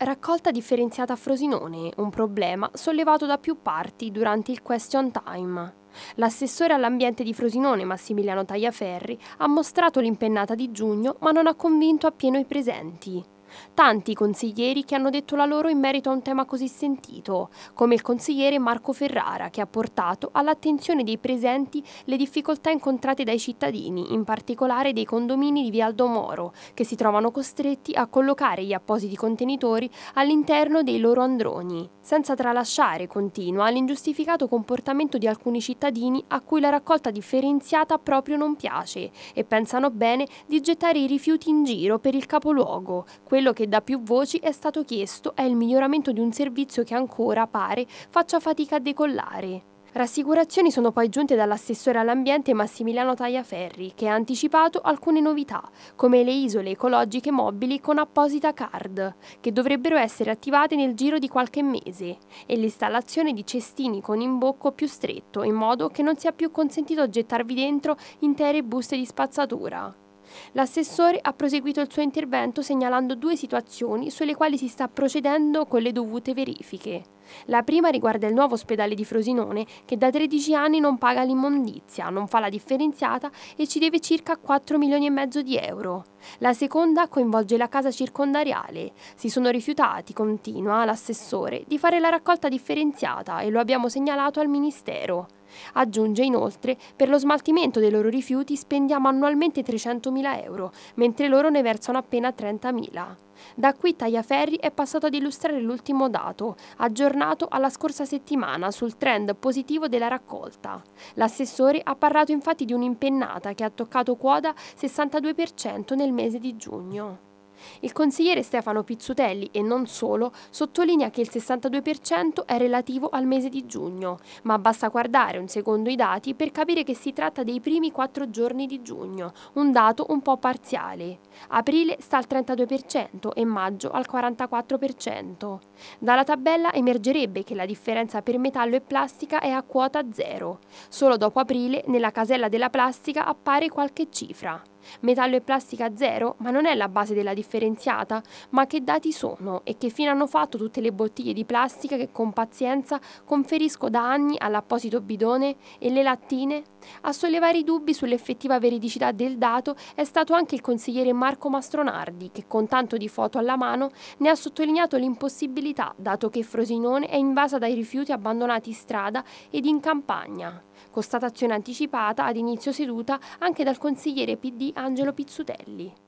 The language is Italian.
Raccolta differenziata a Frosinone, un problema sollevato da più parti durante il question time. L'assessore all'ambiente di Frosinone, Massimiliano Tagliaferri, ha mostrato l'impennata di giugno ma non ha convinto appieno i presenti. Tanti consiglieri che hanno detto la loro in merito a un tema così sentito, come il consigliere Marco Ferrara che ha portato all'attenzione dei presenti le difficoltà incontrate dai cittadini, in particolare dei condomini di Vialdo Moro, che si trovano costretti a collocare gli appositi contenitori all'interno dei loro androni, senza tralasciare, continua, l'ingiustificato comportamento di alcuni cittadini a cui la raccolta differenziata proprio non piace e pensano bene di gettare i rifiuti in giro per il capoluogo, quello quello che da più voci è stato chiesto è il miglioramento di un servizio che ancora, pare, faccia fatica a decollare. Rassicurazioni sono poi giunte dall'assessore all'ambiente Massimiliano Tagliaferri, che ha anticipato alcune novità, come le isole ecologiche mobili con apposita card, che dovrebbero essere attivate nel giro di qualche mese, e l'installazione di cestini con imbocco più stretto, in modo che non sia più consentito gettarvi dentro intere buste di spazzatura. L'assessore ha proseguito il suo intervento segnalando due situazioni sulle quali si sta procedendo con le dovute verifiche. La prima riguarda il nuovo ospedale di Frosinone che da 13 anni non paga l'immondizia, non fa la differenziata e ci deve circa 4 milioni e mezzo di euro. La seconda coinvolge la casa circondariale. Si sono rifiutati, continua l'assessore, di fare la raccolta differenziata e lo abbiamo segnalato al Ministero. Aggiunge inoltre, per lo smaltimento dei loro rifiuti spendiamo annualmente 300.000 euro, mentre loro ne versano appena 30.000. Da qui Tagliaferri è passato ad illustrare l'ultimo dato, aggiornato alla scorsa settimana sul trend positivo della raccolta. L'assessore ha parlato infatti di un'impennata che ha toccato quota 62% nel mese di giugno. Il consigliere Stefano Pizzutelli, e non solo, sottolinea che il 62% è relativo al mese di giugno, ma basta guardare un secondo i dati per capire che si tratta dei primi quattro giorni di giugno, un dato un po' parziale. Aprile sta al 32% e maggio al 44%. Dalla tabella emergerebbe che la differenza per metallo e plastica è a quota zero. Solo dopo aprile nella casella della plastica appare qualche cifra. Metallo e plastica zero, ma non è la base della differenziata? Ma che dati sono e che fine hanno fatto tutte le bottiglie di plastica che con pazienza conferisco da anni all'apposito bidone e le lattine? A sollevare i dubbi sull'effettiva veridicità del dato è stato anche il consigliere Marco Mastronardi, che con tanto di foto alla mano ne ha sottolineato l'impossibilità, dato che Frosinone è invasa dai rifiuti abbandonati in strada ed in campagna constatazione anticipata ad inizio seduta anche dal consigliere PD Angelo Pizzutelli.